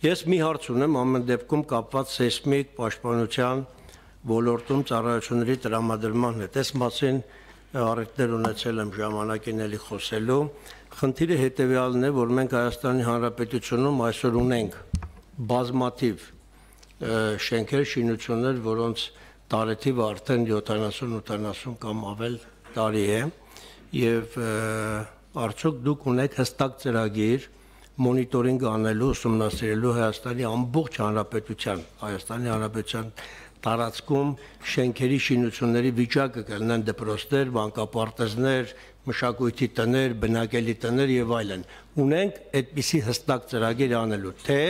Ես մի հարց ունեմ ամեն դեպքում կապված սեյսմիկ պաշտպանության ոլորտում ծառայությունների տրամադրման հետ։ Այս մասին առիթներ ունեցել եմ ժամանակին էլի խոսելու։ Խնդիրը հետևյալն է, որ մենք Հայաստանի Հանրապետությունում այսօր ունենք բազմաթիվ շենքեր, շինություններ, որոնց տարեթիվը արդեն 70-80 կամ ավել տարի է եւ արդյոք դուք ունեք հստակ ծրագիր, մոնիտորինգ անելու, ուսումնասիրելու Հայաստանի ամբողջ հանրապետության, Հայաստանի հանրապետության տարածքում շենքերի շինությունների վիճակը կլինեն դպրոցներ, բանկապարտեզներ, մշակույթի տներ, բնակելի տներ եւ այլն։ Ունենք այդպիսի հստակ ծրագիր անելու, թե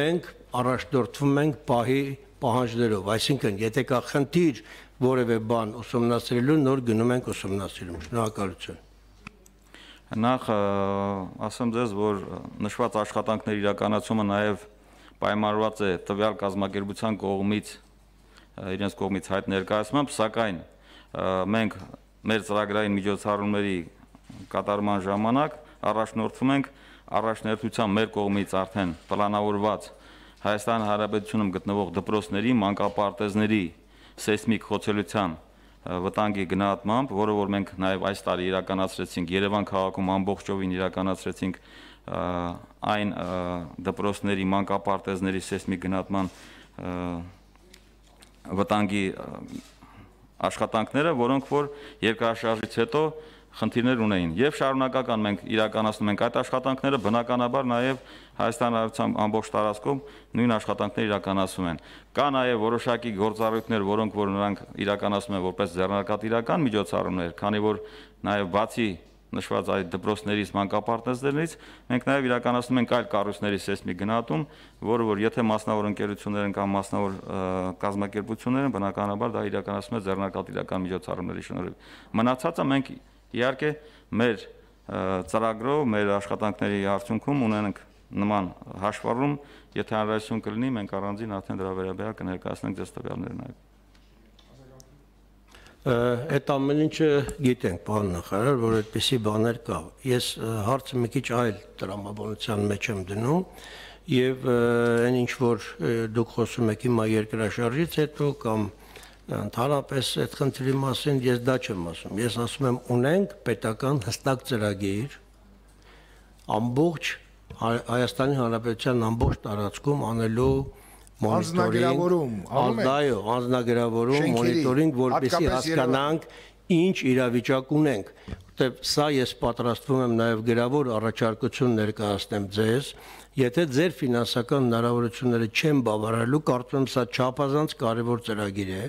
մենք առաջնորդվում ենք պահի պահանջներով, այսինքն եթե կա խնդիր որևէ բան ուսումնասիրելու, նոր գնում ենք ուսումնասիրում։ Շնորհակալություն։ Նախ ասեմ ձեզ, որ նշված աշխատանքների իրականացումը նաև պայմանավորված է տվյալ կազմակերպության կողմից իրենց կողմից հայտ ներկայացմամբ, սակայն մենք մեր ծրագրային միջոցառումների կատարման ժամանակ առաջնորդվում ենք առաջնորդության մեր կողմից արդեն պլանավորված Հայաստան Հանրապետությունում գտնվող դպրոցների, մանկապարտեզների սեյսմիկ խոցելության վտանգի գնահատմամբ, որը որ մենք նաև այս տարի իրականացրեցինք Երևան քաղաքում ամբողջովին իրականացրեցինք այն դպրոցների մանկապարտեզների սեյսմիկ գնահատման վտանգի աշխատանքները, որոնք որ երկարաշարժից հետո և խնդիրներ ունեին։ Եվ շարունակական մենք իրականացնում ենք այդ աշխատանքները, բնականաբար նաև Հայաստան հարցամ ամբողջ տարածքում նույն աշխատանքները իրականացում են։ Կա նաև որոշակի գործառույթներ, որոնք որ նրանք իրականացում են որպես ձեռնարկատիրական միջոցառումներ, քանի որ նաև բացի նշված այդ դպրոցներից մանկապարտեզներից մենք նաև իրականացնում ենք այլ կառույցների սեյսմիկ գնահատում, որը որ եթե մասնավոր ընկերություններ են կամ մասնավոր կազմակերպություններ են, բնականաբար դա իրականացում է ձեռնարկատիրական միջոցառումների շնորհիվ։ Մնացածը մենք Իհարկե, մեր ծրագրով, մեր աշխատանքների արդյունքում ունենք նման հաշվառում, եթե հանրայություն կլինի, մենք առանձին արդեն դրա վերաբերյալ կներկայացնենք ձեզ տվյալները նաև։ Այդ ամեն ինչը գիտենք, պարոն նախարար, որ այդպիսի բաներ կա։ Ես հարցը մի քիչ այլ տրամաբանության մեջ եմ դնում, եւ այն ինչ որ դուք խոսում եք հիմա երկրաշարժից հետո կամ և, Ընդհանրապես այդ խնդրի մասին ես դա չեմ ասում։ Ես ասում եմ ունենք պետական հստակ ծրագիր ամբողջ հա-, Հայաստանի Հանրապետության ամբողջ տարածքում անելու անձնագրավորում, այո, անձնագրավորում, մոնիտորինգ, որպեսզի հասկանանք ինչ իրավիճակ ունենք, որտեղ սա ես պատրաստվում եմ նաև գրավոր առաջարկություն ներկայացնեմ ձեզ, Եթե ձեր ֆինանսական հնարավորությունները չեն բավարարելու, կարծում եմ սա չափազանց կարևոր ծրագիր է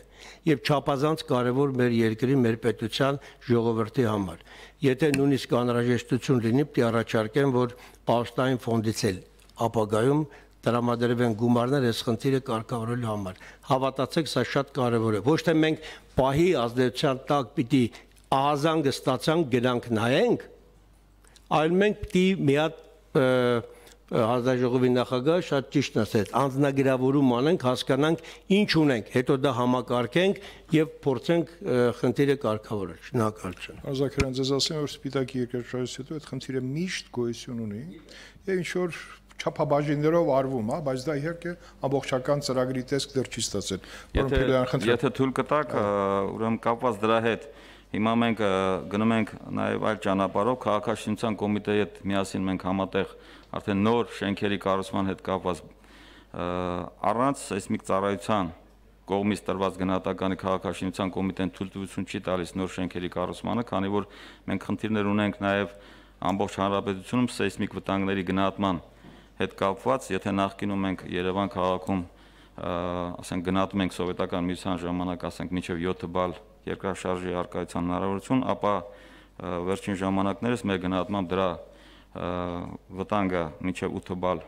եւ չափազանց կարևոր մեր երկրի, մեր պետության ժողովրդի համար։ Եթե նույնիսկ անհրաժեշտություն լինի, պետք է առաջարկեմ, որ Պաուստային ֆոնդից էլ ապագայում տրամադրվեն գումարներ այս խնդիրը կարգավորելու համար։ Հավատացեք, սա շատ կարևոր է։ Ոչ թե մենք պահի ազդեցության տակ պիտի ահազանգը ստացանք, գնանք նայենք, այլ մենք պիտի մի հատ հանձնաժողովի նախագահը շատ ճիշտ ասեց անձնագրավորում անենք հասկանանք ինչ ունենք հետո դա համակարգենք եւ փորձենք խնդիրը կարգավորել շնորհակալություն ազակերյան ձեզ ասեմ որ սպիտակ երկրաշարժից հետո այդ խնդիրը միշտ գոյություն ունի եւ ինչ որ չափաբաժիններով արվում, հա, բայց դա իհարկե ամբողջական ծրագրի տեսք դեռ չի ստացել։ Եթե եթե թույլ կտակ, ուրեմն կապված դրա հետ, Հիմա մենք գնում ենք նաև այլ ճանապարհով քաղաքաշինության կոմիտեի հետ միասին մենք համատեղ արդեն նոր շենքերի կառուցման հետ կապված առանց սեյսմիկ ծառայության կողմից տրված գնահատականի քաղաքաշինության կոմիտեն թույլտվություն չի տալիս նոր շենքերի կառուցմանը, քանի որ մենք խնդիրներ ունենք նաև ամբողջ հանրապետությունում սեյսմիկ վտանգների գնահատման հետ կապված, եթե նախկինում մենք Երևան քաղաքում ասենք գնահատում ենք սովետական միության ժամանակ, ասենք մինչև 7 բալ երկրաշարժի արկայության հնարավորություն, ապա վերջին ժամանակներս մեր գնահատմամբ դրա վտանգը մինչև 8 բալ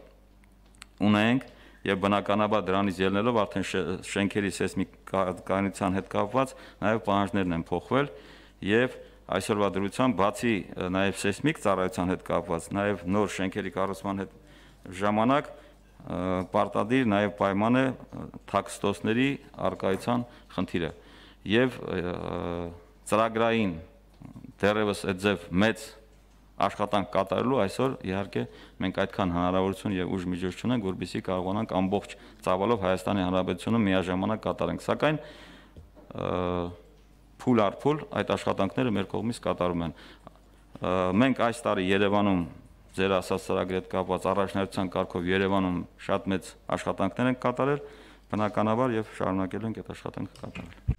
ունենք եւ բնականաբար դրանից ելնելով արդեն շենքերի սեյսմիկականության հետ կապված նաեւ պահանջներն են փոխվել եւ այսօրվա դրությամբ բացի նաեւ սեյսմիկ ծառայության հետ կապված նաեւ նոր շենքերի կառուցման հետ ժամանակ պարտադիր նաեւ պայման է թաքստոսների արկայության խնդիրը եւ ծրագրային դերևս այդ ձև մեծ աշխատանք կատարելու այսօր իհարկե մենք այդքան հնարավորություն եւ ուժ միջոց չունենք, որբիսի կարողանանք ամբողջ ծավալով Հայաստանի Հանրապետությունը միաժամանակ կատարենք, սակայն փուլ առ փուլ այդ աշխատանքները մեր կողմից կատարում են։ Մենք այս տարի Երևանում ձեր ասած ծրագրի հետ կապված առաջնահերթության կարգով Երևանում շատ մեծ աշխատանքներ ենք կատարել, բնականաբար եւ շարունակելու ենք այդ աշխատանքը կատարել։